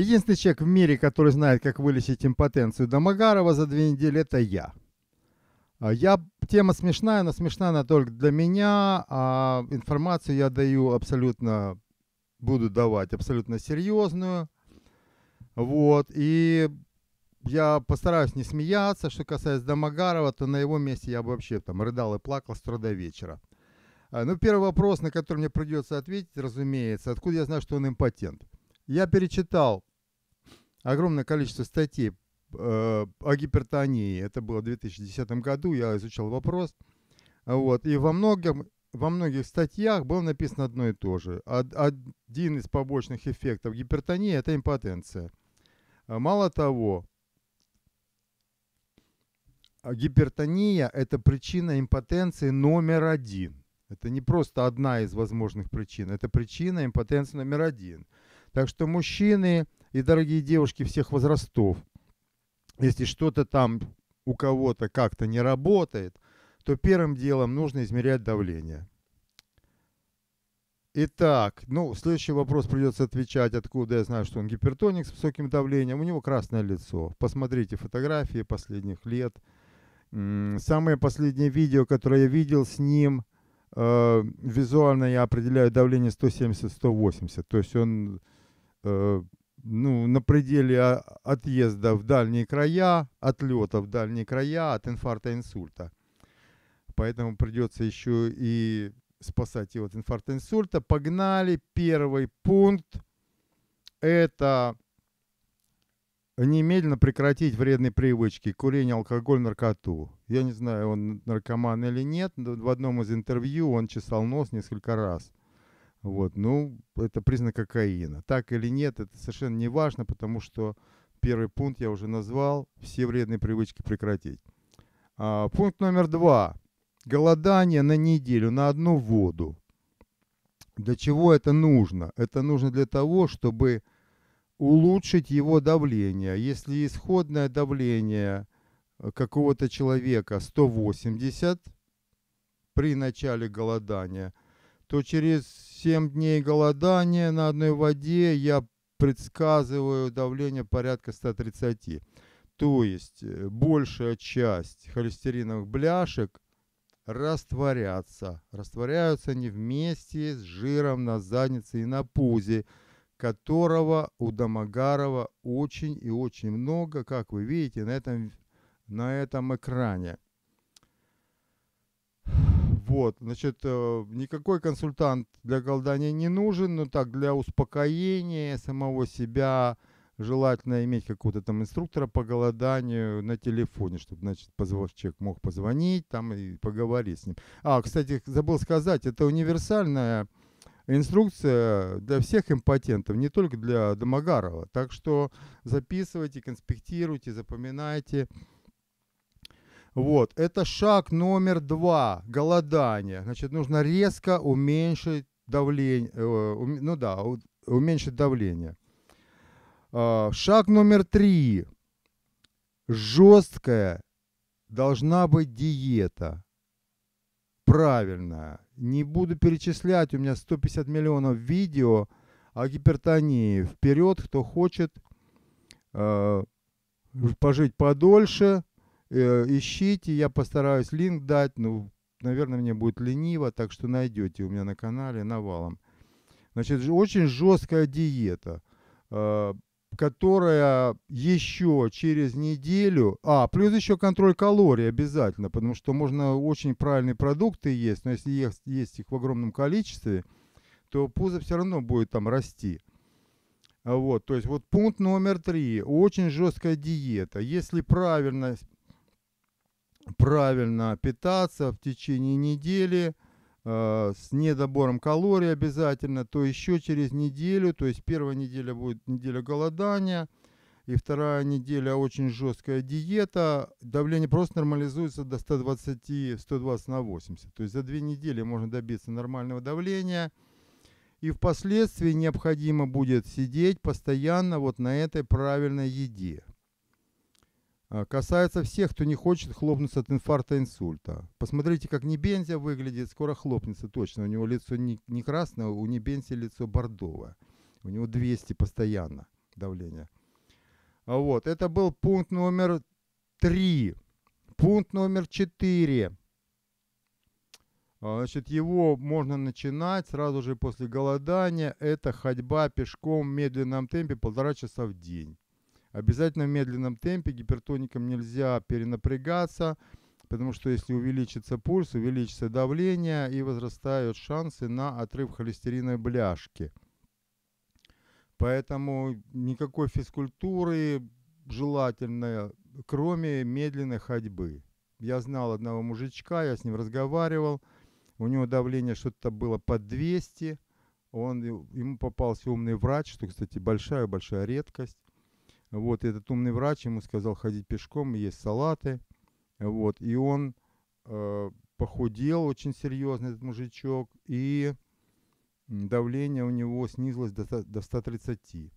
Единственный человек в мире, который знает, как вылечить импотенцию Домогарова за две недели, это я. А, я, тема смешная, она смешная она только для меня, а информацию я даю абсолютно, буду давать абсолютно серьезную. Вот, и я постараюсь не смеяться. Что касается Домогарова, то на его месте я бы вообще там рыдал и плакал с труда вечера. А, ну, первый вопрос, на который мне придется ответить, разумеется, откуда я знаю, что он импотент – я перечитал огромное количество статей э, о гипертонии. Это было в 2010 году, я изучал вопрос. Вот. И во, многом, во многих статьях было написано одно и то же. Один из побочных эффектов гипертонии – это импотенция. Мало того, гипертония – это причина импотенции номер один. Это не просто одна из возможных причин, это причина импотенции номер один – так что мужчины и дорогие девушки всех возрастов, если что-то там у кого-то как-то не работает, то первым делом нужно измерять давление. Итак, ну, следующий вопрос придется отвечать, откуда я знаю, что он гипертоник с высоким давлением. У него красное лицо. Посмотрите фотографии последних лет. Самое последнее видео, которое я видел с ним, э, визуально я определяю давление 170-180. То есть он Э, ну, на пределе а, отъезда в дальние края, отлета в дальние края от инфаркта инсульта. Поэтому придется еще и спасать его от инфаркта инсульта. Погнали. Первый пункт – это немедленно прекратить вредные привычки, курение, алкоголь, наркоту. Я не знаю, он наркоман или нет, но в одном из интервью он чесал нос несколько раз – вот, ну, это признак кокаина. Так или нет, это совершенно не важно, потому что первый пункт я уже назвал, все вредные привычки прекратить. А, пункт номер два. Голодание на неделю, на одну воду. Для чего это нужно? Это нужно для того, чтобы улучшить его давление. Если исходное давление э, какого-то человека 180 при начале голодания – то через 7 дней голодания на одной воде я предсказываю давление порядка 130. То есть э, большая часть холестериновых бляшек растворятся. Растворяются они вместе с жиром на заднице и на пузе, которого у Домогарова очень и очень много, как вы видите на этом, на этом экране. Вот, значит, э, никакой консультант для голодания не нужен, но так, для успокоения самого себя желательно иметь какого-то там инструктора по голоданию на телефоне, чтобы, значит, позвал, человек мог позвонить там и поговорить с ним. А, кстати, забыл сказать, это универсальная инструкция для всех импотентов, не только для Домогарова. Так что записывайте, конспектируйте, запоминайте. Вот, это шаг номер два, голодание. Значит, нужно резко уменьшить давление, э, ну да, уменьшить давление. А, шаг номер три. Жесткая должна быть диета. Правильная. Не буду перечислять, у меня 150 миллионов видео о гипертонии. Вперед, кто хочет э, пожить подольше, Э, ищите, я постараюсь линк дать. Ну, наверное, мне будет лениво, так что найдете у меня на канале навалом. Значит, очень жесткая диета, а, которая еще через неделю... А, плюс еще контроль калорий обязательно, потому что можно очень правильные продукты есть, но если есть, есть их в огромном количестве, то пузо все равно будет там расти. Вот, то есть вот пункт номер три. Очень жесткая диета. Если правильно правильно питаться в течение недели, э, с недобором калорий обязательно, то еще через неделю, то есть первая неделя будет неделя голодания, и вторая неделя очень жесткая диета, давление просто нормализуется до 120, 120 на 80. То есть за две недели можно добиться нормального давления. И впоследствии необходимо будет сидеть постоянно вот на этой правильной еде. А, касается всех, кто не хочет хлопнуться от инфаркта инсульта. Посмотрите, как Небензя выглядит, скоро хлопнется точно. У него лицо не, не красное, у Небензи лицо бордовое. У него 200 постоянно давление. А вот, это был пункт номер 3. Пункт номер 4. А, значит, его можно начинать сразу же после голодания. Это ходьба пешком в медленном темпе полтора часа в день. Обязательно в медленном темпе, гипертоникам нельзя перенапрягаться, потому что если увеличится пульс, увеличится давление и возрастают шансы на отрыв холестериновой бляшки. Поэтому никакой физкультуры желательно, кроме медленной ходьбы. Я знал одного мужичка, я с ним разговаривал, у него давление что-то было под 200, он, ему попался умный врач, что, кстати, большая-большая редкость. Вот этот умный врач ему сказал ходить пешком, есть салаты. Вот, и он э, похудел очень серьезно, этот мужичок, и давление у него снизилось до, до 130.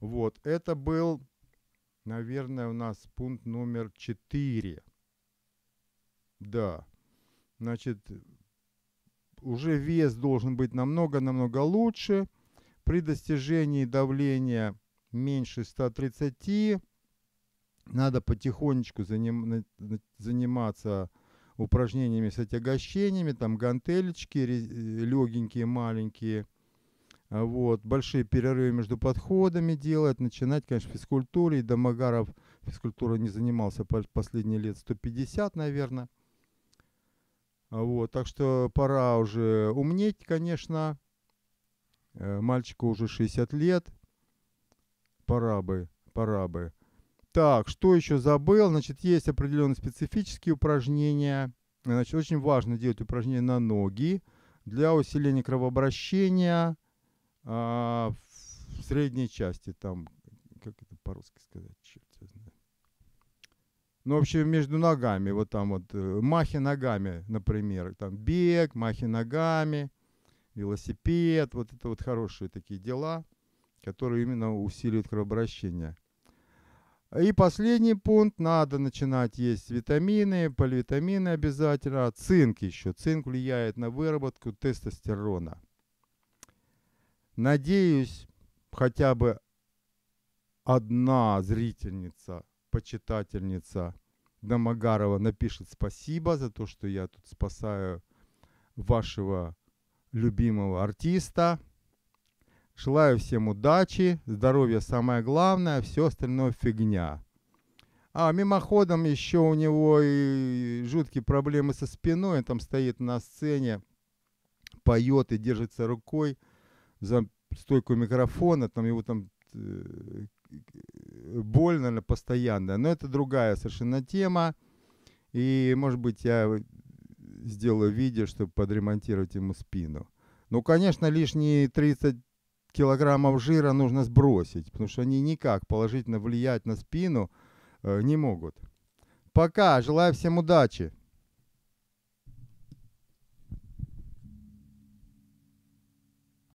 Вот, это был, наверное, у нас пункт номер 4. Да, значит, уже вес должен быть намного-намного лучше. При достижении давления меньше 130. Надо потихонечку заним, заниматься упражнениями с отягощениями, там гантелечки э, легенькие, маленькие. А вот, большие перерывы между подходами делать, начинать, конечно, физкультуре. И Домогаров физкультурой не занимался последние лет 150, наверное. А вот, так что пора уже умнеть, конечно. Э, мальчику уже 60 лет пора бы, пора бы. Так, что еще забыл? Значит, есть определенные специфические упражнения. Значит, очень важно делать упражнения на ноги для усиления кровообращения а, в средней части. Там, как это по-русски сказать, черт я знаю. Ну, вообще, между ногами, вот там вот, э, махи ногами, например, там бег, махи ногами, велосипед, вот это вот хорошие такие дела – которые именно усиливают кровообращение. И последний пункт, надо начинать есть витамины, поливитамины обязательно, а цинк еще. Цинк влияет на выработку тестостерона. Надеюсь, хотя бы одна зрительница, почитательница Дамагарова напишет спасибо за то, что я тут спасаю вашего любимого артиста – Желаю всем удачи, здоровья самое главное, все остальное фигня. А мимоходом еще у него и жуткие проблемы со спиной. Он там стоит на сцене, поет и держится рукой за стойку микрофона. Там его там э, боль, наверное, постоянная. Но это другая совершенно тема. И, может быть, я сделаю видео, чтобы подремонтировать ему спину. Ну, конечно, лишние 30 килограммов жира нужно сбросить, потому что они никак положительно влиять на спину э, не могут. Пока, желаю всем удачи!